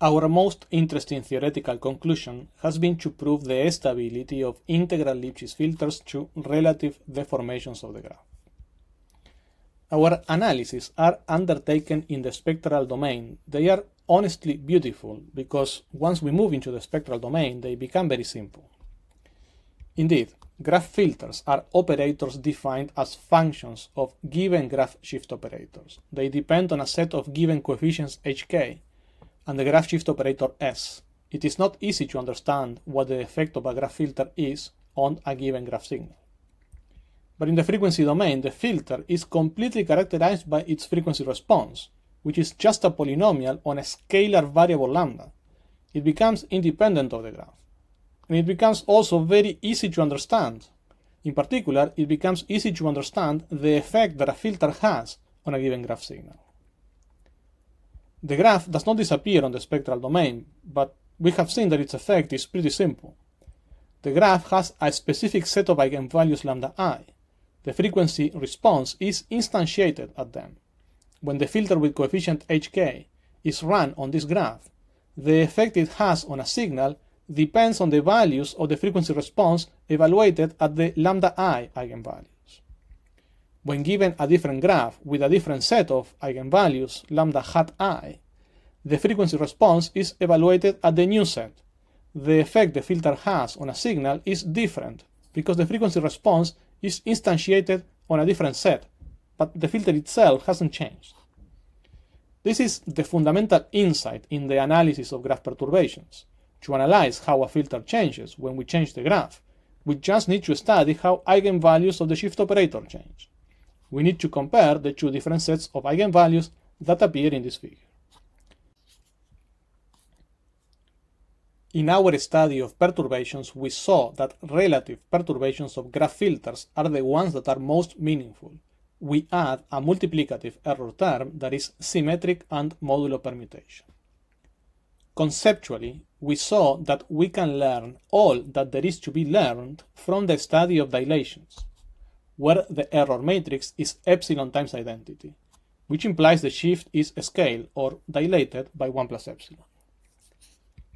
Our most interesting theoretical conclusion has been to prove the stability of integral Lipschitz filters to relative deformations of the graph. Our analyses are undertaken in the spectral domain. They are honestly beautiful because once we move into the spectral domain, they become very simple. Indeed, graph filters are operators defined as functions of given graph shift operators. They depend on a set of given coefficients hk and the graph shift operator S. It is not easy to understand what the effect of a graph filter is on a given graph signal. But in the frequency domain, the filter is completely characterized by its frequency response, which is just a polynomial on a scalar variable lambda. It becomes independent of the graph. And it becomes also very easy to understand. In particular, it becomes easy to understand the effect that a filter has on a given graph signal. The graph does not disappear on the spectral domain, but we have seen that its effect is pretty simple. The graph has a specific set of eigenvalues lambda i. The frequency response is instantiated at them. When the filter with coefficient hk is run on this graph, the effect it has on a signal depends on the values of the frequency response evaluated at the lambda i eigenvalue when given a different graph with a different set of eigenvalues, lambda hat i, the frequency response is evaluated at the new set. The effect the filter has on a signal is different because the frequency response is instantiated on a different set, but the filter itself hasn't changed. This is the fundamental insight in the analysis of graph perturbations. To analyze how a filter changes when we change the graph, we just need to study how eigenvalues of the shift operator change. We need to compare the two different sets of eigenvalues that appear in this figure. In our study of perturbations, we saw that relative perturbations of graph filters are the ones that are most meaningful. We add a multiplicative error term that is symmetric and modulo permutation. Conceptually, we saw that we can learn all that there is to be learned from the study of dilations where the error matrix is epsilon times identity, which implies the shift is scaled or dilated by 1 plus epsilon.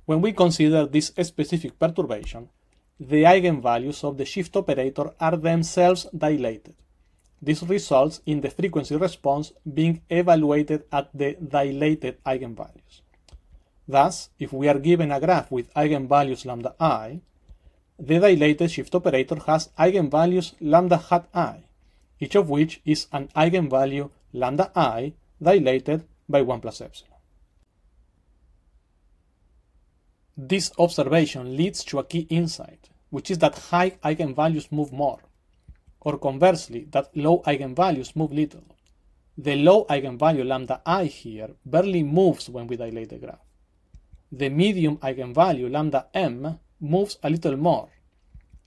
When we consider this specific perturbation, the eigenvalues of the shift operator are themselves dilated. This results in the frequency response being evaluated at the dilated eigenvalues. Thus, if we are given a graph with eigenvalues lambda i, the dilated shift operator has eigenvalues lambda hat i, each of which is an eigenvalue lambda i dilated by 1 plus epsilon. This observation leads to a key insight, which is that high eigenvalues move more, or conversely, that low eigenvalues move little. The low eigenvalue lambda i here barely moves when we dilate the graph. The medium eigenvalue lambda m moves a little more,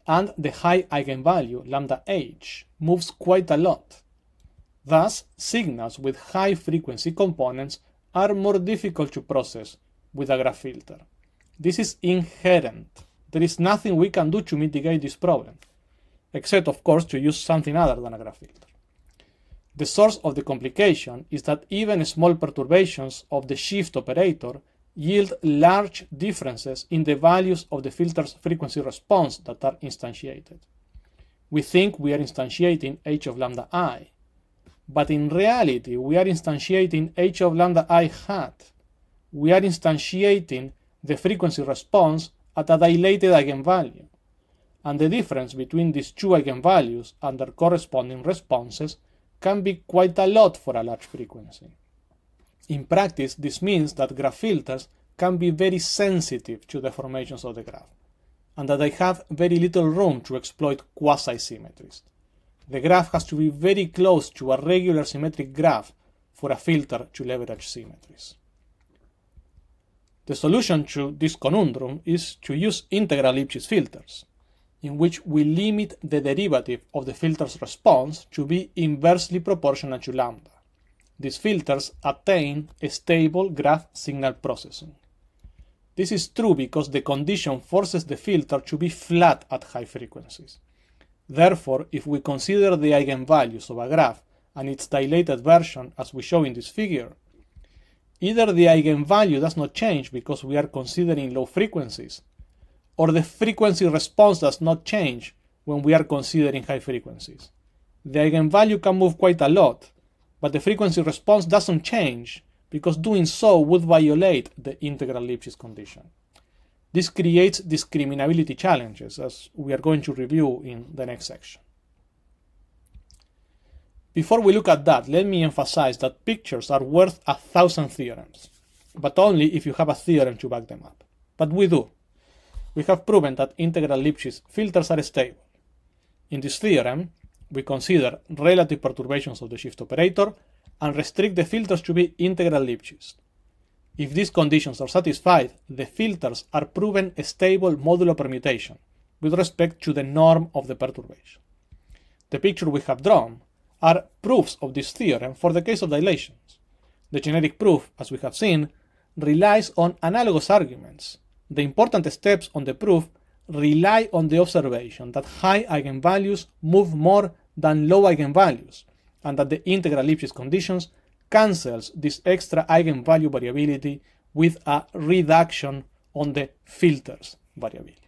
and the high eigenvalue, lambda h, moves quite a lot. Thus, signals with high frequency components are more difficult to process with a graph filter. This is inherent. There is nothing we can do to mitigate this problem, except, of course, to use something other than a graph filter. The source of the complication is that even small perturbations of the shift operator yield large differences in the values of the filter's frequency response that are instantiated. We think we are instantiating h of lambda i, but in reality we are instantiating h of lambda i hat. We are instantiating the frequency response at a dilated eigenvalue, and the difference between these two eigenvalues and their corresponding responses can be quite a lot for a large frequency. In practice, this means that graph filters can be very sensitive to deformations of the graph, and that they have very little room to exploit quasi-symmetries. The graph has to be very close to a regular symmetric graph for a filter to leverage symmetries. The solution to this conundrum is to use integral Lipschitz filters, in which we limit the derivative of the filter's response to be inversely proportional to lambda. These filters attain stable graph signal processing. This is true because the condition forces the filter to be flat at high frequencies. Therefore, if we consider the eigenvalues of a graph and its dilated version as we show in this figure, either the eigenvalue does not change because we are considering low frequencies, or the frequency response does not change when we are considering high frequencies. The eigenvalue can move quite a lot, but the frequency response doesn't change because doing so would violate the integral Lipschitz condition. This creates discriminability challenges, as we are going to review in the next section. Before we look at that, let me emphasize that pictures are worth a thousand theorems, but only if you have a theorem to back them up. But we do. We have proven that integral Lipschitz filters are stable. In this theorem, we consider relative perturbations of the shift operator and restrict the filters to be integral Lipschitz. If these conditions are satisfied, the filters are proven a stable modulo permutation with respect to the norm of the perturbation. The picture we have drawn are proofs of this theorem for the case of dilations. The generic proof, as we have seen, relies on analogous arguments. The important steps on the proof rely on the observation that high eigenvalues move more than low eigenvalues, and that the integral Lipschitz conditions cancels this extra eigenvalue variability with a reduction on the filters variability.